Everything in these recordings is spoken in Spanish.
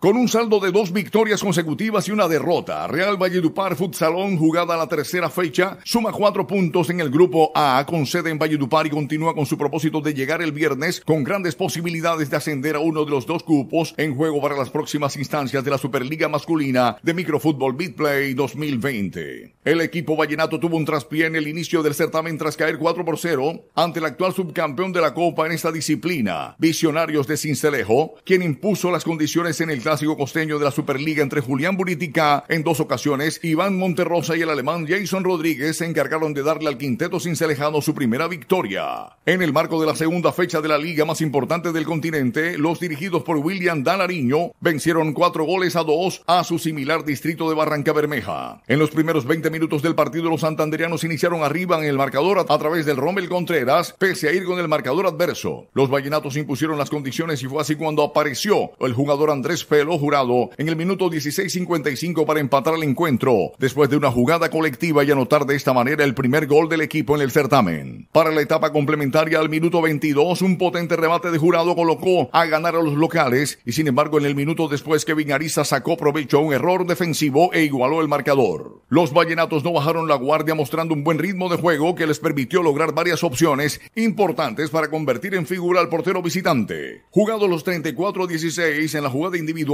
Con un saldo de dos victorias consecutivas y una derrota, Real Valledupar Futsalón, jugada la tercera fecha, suma cuatro puntos en el grupo A con sede en Valledupar y continúa con su propósito de llegar el viernes con grandes posibilidades de ascender a uno de los dos cupos en juego para las próximas instancias de la Superliga Masculina de Microfútbol Bitplay 2020. El equipo vallenato tuvo un traspié en el inicio del certamen tras caer 4 por 0 ante el actual subcampeón de la Copa en esta disciplina, Visionarios de Cincelejo, quien impuso las condiciones en el clásico costeño de la Superliga entre Julián Buritica en dos ocasiones, Iván Monterrosa y el alemán Jason Rodríguez se encargaron de darle al quinteto cincelejano su primera victoria. En el marco de la segunda fecha de la liga más importante del continente, los dirigidos por William Danariño vencieron cuatro goles a dos a su similar distrito de Barranca Bermeja. En los primeros 20 minutos del partido, los santanderianos iniciaron arriba en el marcador a través del Rommel Contreras, pese a ir con el marcador adverso. Los vallenatos impusieron las condiciones y fue así cuando apareció el jugador Andrés Pérez lo Jurado en el minuto 16.55 para empatar el encuentro, después de una jugada colectiva y anotar de esta manera el primer gol del equipo en el certamen. Para la etapa complementaria al minuto 22, un potente remate de Jurado colocó a ganar a los locales y sin embargo en el minuto después que Vinariza sacó provecho a un error defensivo e igualó el marcador. Los vallenatos no bajaron la guardia mostrando un buen ritmo de juego que les permitió lograr varias opciones importantes para convertir en figura al portero visitante. Jugado los 34-16 en la jugada individual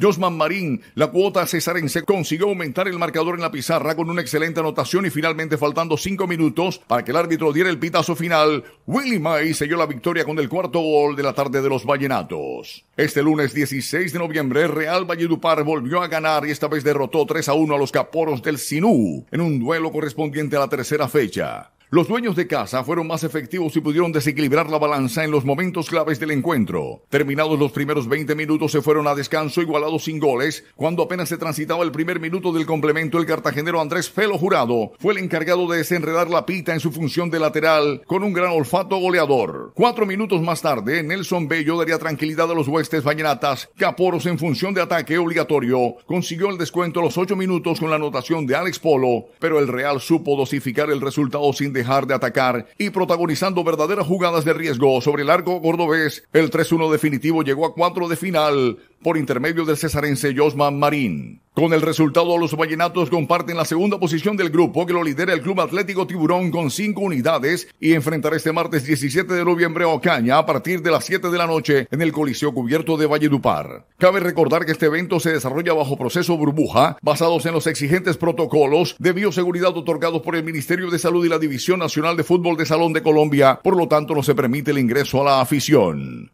Josman Marín, la cuota cesarense, consiguió aumentar el marcador en la pizarra con una excelente anotación y finalmente faltando cinco minutos para que el árbitro diera el pitazo final, Willy May selló la victoria con el cuarto gol de la tarde de los Vallenatos. Este lunes 16 de noviembre, Real Valledupar volvió a ganar y esta vez derrotó 3 a 1 a los Caporos del Sinú en un duelo correspondiente a la tercera fecha. Los dueños de casa fueron más efectivos y pudieron desequilibrar la balanza en los momentos claves del encuentro. Terminados los primeros 20 minutos se fueron a descanso igualados sin goles. Cuando apenas se transitaba el primer minuto del complemento, el cartagenero Andrés Felo Jurado fue el encargado de desenredar la pita en su función de lateral con un gran olfato goleador. Cuatro minutos más tarde, Nelson Bello daría tranquilidad a los huestes vallenatas. Caporos en función de ataque obligatorio consiguió el descuento a los ocho minutos con la anotación de Alex Polo, pero el Real supo dosificar el resultado sin dejar dejar de atacar y protagonizando verdaderas jugadas de riesgo sobre el arco cordobés. El 3-1 definitivo llegó a 4 de final por intermedio del cesarense Josman Marín. Con el resultado, los vallenatos comparten la segunda posición del grupo que lo lidera el Club Atlético Tiburón con cinco unidades y enfrentará este martes 17 de noviembre a Ocaña a partir de las 7 de la noche en el Coliseo Cubierto de Valledupar. Cabe recordar que este evento se desarrolla bajo proceso burbuja, basados en los exigentes protocolos de bioseguridad otorgados por el Ministerio de Salud y la División Nacional de Fútbol de Salón de Colombia, por lo tanto no se permite el ingreso a la afición.